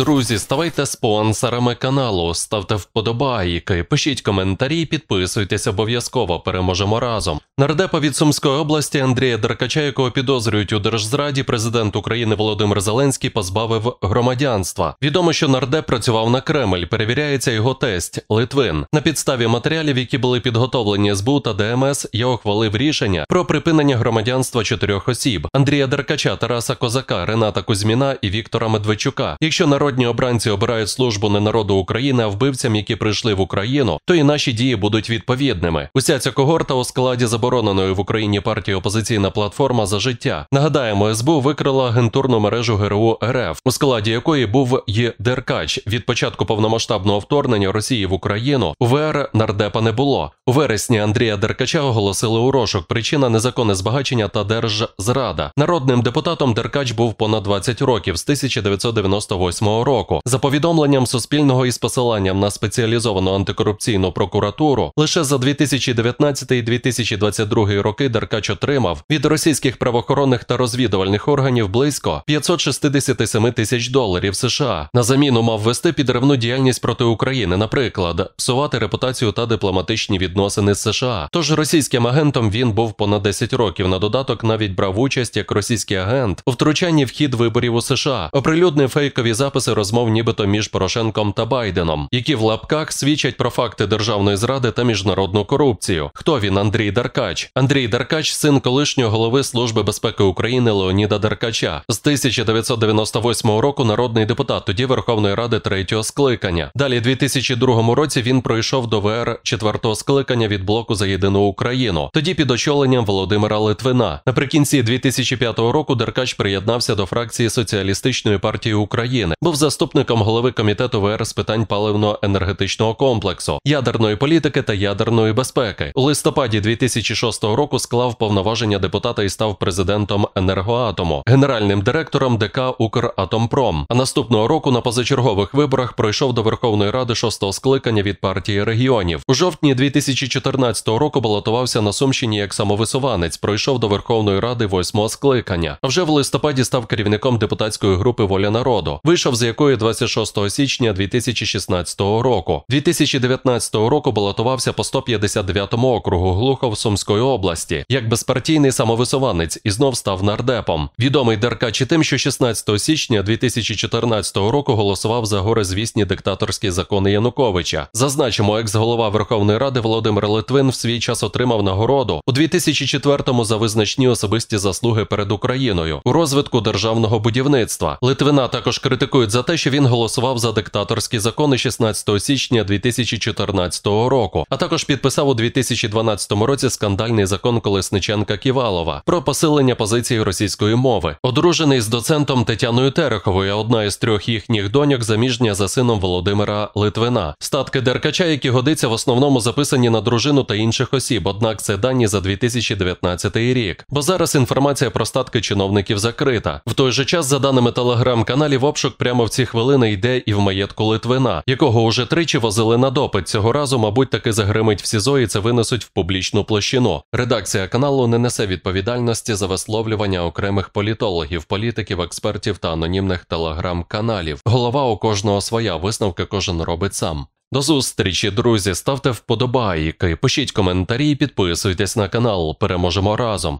Друзі, ставайте спонсорами каналу, ставте вподобайки, пишіть коментарі, підписуйтесь обов'язково. Переможемо разом. Нардепа від Сумської області Андрія Деркача, якого підозрюють у держзраді, президент України Володимир Зеленський позбавив громадянства. Відомо, що нардеп працював на Кремль. Перевіряється його тесть Литвин. На підставі матеріалів, які були підготовлені СБУ та ДМС, я ухвалив рішення про припинення громадянства чотирьох осіб: Андрія Деркача, Тараса Козака, Рената Кузьміна і Віктора Медведчука. Якщо народ народні обранці обирають службу не народу України, а вбивцям, які прийшли в Україну, то і наші дії будуть відповідними. Уся ця когорта у складі забороненої в Україні партії опозиційна платформа за життя. Нагадаємо, СБУ викрила агентурну мережу ГРУ РФ, у складі якої був Є Деркач. Від початку повномасштабного вторгнення Росії в Україну Увр нардепа не було. У вересні Андрія Деркача оголосили у розшук. Причина незаконне збагачення та держзрада. Народним депутатом Деркач був понад 20 років з 1998 року року. За повідомленням Суспільного із посиланням на спеціалізовану антикорупційну прокуратуру, лише за 2019 і 2022 роки Деркач отримав від російських правоохоронних та розвідувальних органів близько 567 тисяч доларів США. На заміну мав вести підривну діяльність проти України, наприклад, псувати репутацію та дипломатичні відносини з США. Тож російським агентом він був понад 10 років. На додаток навіть брав участь як російський агент у втручанні в хід виборів у США. Оприлюднив фейкові записи записи розмов, нібито між Порошенком та Байденом, які в лапках свідчать про факти державної зради та міжнародну корупцію. Хто він, Андрій Даркач? Андрій Даркач, син колишнього голови Служби безпеки України Леоніда Даркача, з 1998 року народний депутат, тоді Верховної Ради третього скликання. Далі, у 2002 році, він пройшов до ВР четвертого скликання від блоку за єдину Україну, тоді під очоленням Володимира Литвина. Наприкінці 2005 року Деркач приєднався до фракції Соціалістичної партії України був заступником голови комітету ВР з питань паливно-енергетичного комплексу, ядерної політики та ядерної безпеки. У листопаді 2006 року склав повноваження депутата і став президентом енергоатому, генеральним директором ДК Укратомпром. А наступного року на позачергових виборах пройшов до Верховної Ради шостого скликання від партії регіонів. У жовтні 2014 року балотувався на Сумщині як самовисуванець. Пройшов до Верховної Ради восьмого скликання. А вже в листопаді став керівником депутатської групи Воля народу. Вийшов з з якої 26 січня 2016 року. 2019 року балотувався по 159-му округу Глухов Сумської області як безпартійний самовисуванець і знов став нардепом. Відомий Деркач тим, що 16 січня 2014 року голосував за горизвісні диктаторські закони Януковича. Зазначимо, екс-голова Верховної Ради Володимир Литвин в свій час отримав нагороду у 2004-му за визначні особисті заслуги перед Україною у розвитку державного будівництва. Литвина також критикує Виходить за те, що він голосував за диктаторські закони 16 січня 2014 року, а також підписав у 2012 році скандальний закон Колесниченка Ківалова про посилення позиції російської мови, одружений з доцентом Тетяною Тереховою, одна із трьох їхніх доньок, заміжня за сином Володимира Литвина. Статки Деркача, які годиться в основному записані на дружину та інших осіб. Однак це дані за 2019 рік. Бо зараз інформація про статки чиновників закрита. В той же час, за даними телеграм-каналів, обшук прямо саме в ці хвилини йде і в маєтку Литвина, якого уже тричі возили на допит. Цього разу, мабуть, таки загримить в СІЗО і це винесуть в публічну площину. Редакція каналу не несе відповідальності за висловлювання окремих політологів, політиків, експертів та анонімних телеграм-каналів. Голова у кожного своя висновки кожен робить сам. До зустрічі, друзі. Ставте вподобайки, пишіть коментарі, підписуйтесь на канал. Переможемо разом.